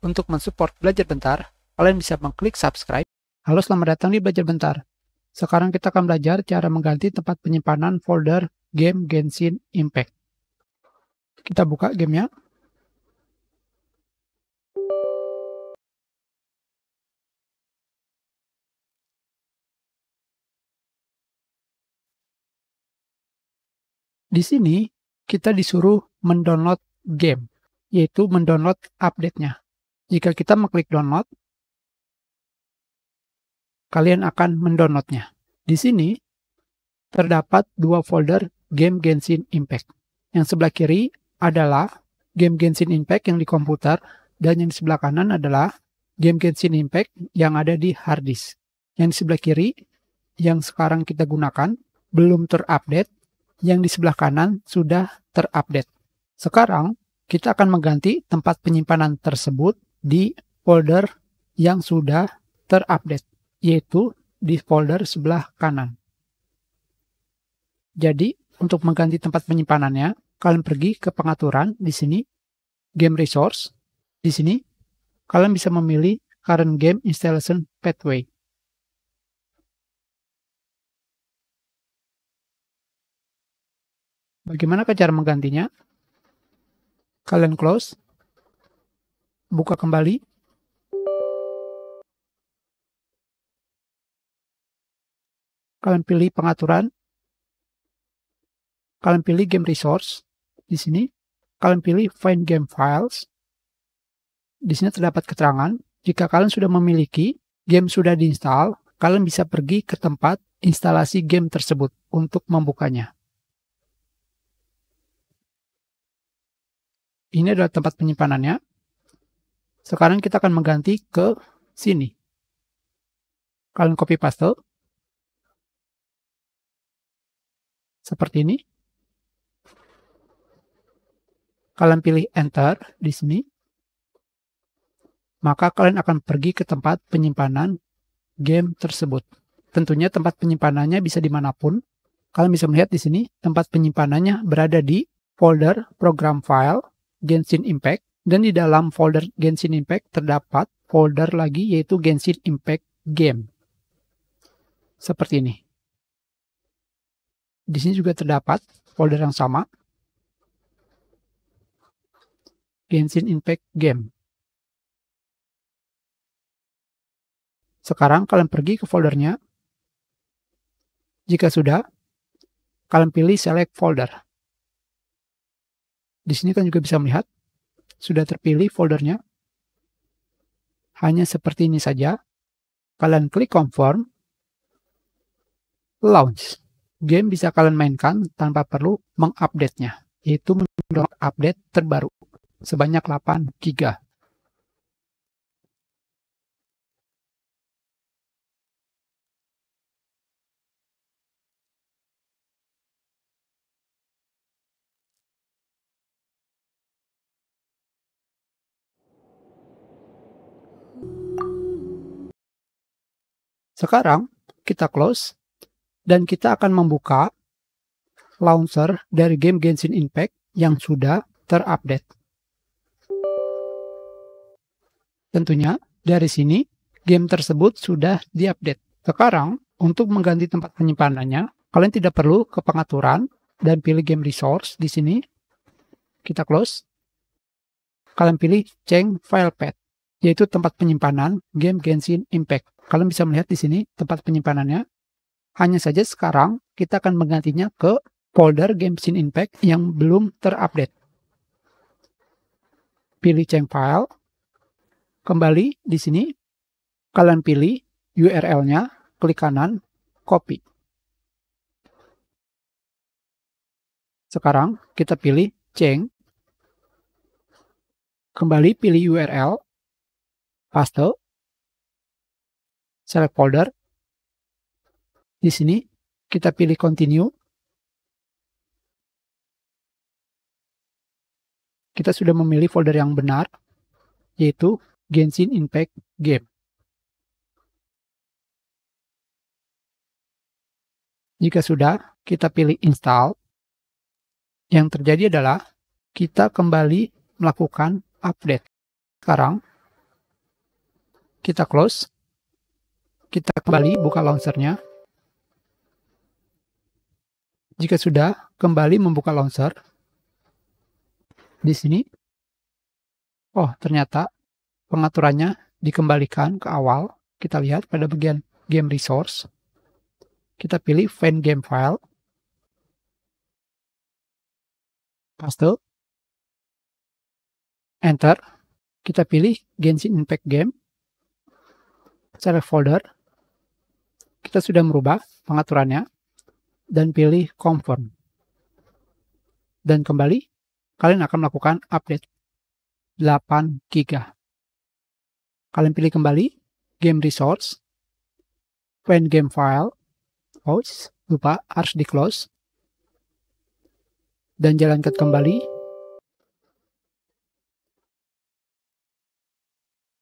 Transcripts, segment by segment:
Untuk mensupport Belajar Bentar, kalian bisa mengklik subscribe. Halo, selamat datang di Belajar Bentar. Sekarang kita akan belajar cara mengganti tempat penyimpanan folder game Genshin Impact. Kita buka gamenya. Di sini kita disuruh mendownload game, yaitu mendownload update-nya. Jika kita mengklik download, kalian akan mendownloadnya. Di sini terdapat dua folder game Genshin Impact. Yang sebelah kiri adalah game Genshin Impact yang di komputer dan yang di sebelah kanan adalah game Genshin Impact yang ada di hard disk. Yang di sebelah kiri yang sekarang kita gunakan belum terupdate, yang di sebelah kanan sudah terupdate. Sekarang kita akan mengganti tempat penyimpanan tersebut di folder yang sudah terupdate, yaitu di folder sebelah kanan. Jadi, untuk mengganti tempat penyimpanannya, kalian pergi ke pengaturan di sini, game resource, di sini, kalian bisa memilih current game installation pathway. Bagaimana cara menggantinya? Kalian close, buka kembali. Kalian pilih pengaturan. Kalian pilih game resource di sini. Kalian pilih find game files. Di sini terdapat keterangan, jika kalian sudah memiliki game sudah diinstal, kalian bisa pergi ke tempat instalasi game tersebut untuk membukanya. Ini adalah tempat penyimpanannya. Sekarang kita akan mengganti ke sini. Kalian copy paste. Seperti ini. Kalian pilih enter di sini. Maka kalian akan pergi ke tempat penyimpanan game tersebut. Tentunya tempat penyimpanannya bisa dimanapun. Kalian bisa melihat di sini tempat penyimpanannya berada di folder program file Genshin Impact dan di dalam folder Genshin Impact terdapat folder lagi yaitu Genshin Impact Game. Seperti ini. Di sini juga terdapat folder yang sama. Genshin Impact Game. Sekarang kalian pergi ke foldernya. Jika sudah, kalian pilih select folder. Di sini kan juga bisa melihat sudah terpilih foldernya. Hanya seperti ini saja. Kalian klik confirm. Launch. Game bisa kalian mainkan tanpa perlu mengupdate-nya, yaitu mendownload update terbaru sebanyak 8 GB. Sekarang kita close dan kita akan membuka launcher dari game Genshin Impact yang sudah terupdate. Tentunya dari sini game tersebut sudah diupdate. Sekarang untuk mengganti tempat penyimpanannya, kalian tidak perlu ke pengaturan dan pilih game resource di sini. Kita close. Kalian pilih change file path yaitu tempat penyimpanan game Genshin Impact. Kalian bisa melihat di sini tempat penyimpanannya. Hanya saja sekarang kita akan menggantinya ke folder Genshin Impact yang belum terupdate. Pilih change file. Kembali di sini kalian pilih URL-nya, klik kanan, copy. Sekarang kita pilih change. Kembali pilih URL, paste select folder di sini kita pilih continue kita sudah memilih folder yang benar yaitu Genshin Impact Game Jika sudah, kita pilih install. Yang terjadi adalah kita kembali melakukan update. Sekarang kita close. Kita kembali buka launchernya. Jika sudah, kembali membuka launcher. Di sini. Oh, ternyata pengaturannya dikembalikan ke awal. Kita lihat pada bagian game resource. Kita pilih find game file. Paste. Enter. Kita pilih Genshin Impact Game select folder, kita sudah merubah pengaturannya dan pilih confirm. Dan kembali, kalian akan melakukan update 8 GB. Kalian pilih kembali game resource, find game file, oh lupa harus di close, dan jalankan kembali.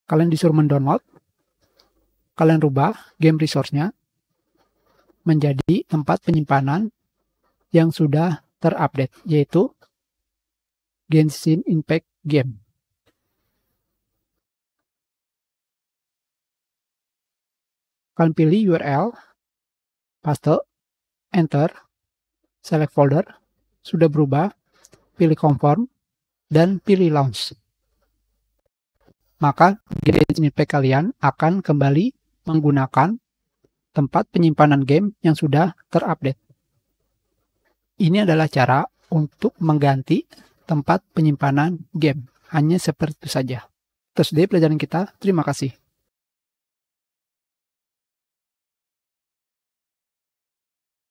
Kalian disuruh mendownload kalian rubah game resource-nya menjadi tempat penyimpanan yang sudah terupdate, yaitu Genshin Impact Game. Kalian pilih URL, paste, enter, select folder, sudah berubah, pilih confirm, dan pilih launch. Maka Genshin Impact kalian akan kembali menggunakan tempat penyimpanan game yang sudah terupdate. Ini adalah cara untuk mengganti tempat penyimpanan game. Hanya seperti itu saja. Terus dari pelajaran kita. Terima kasih.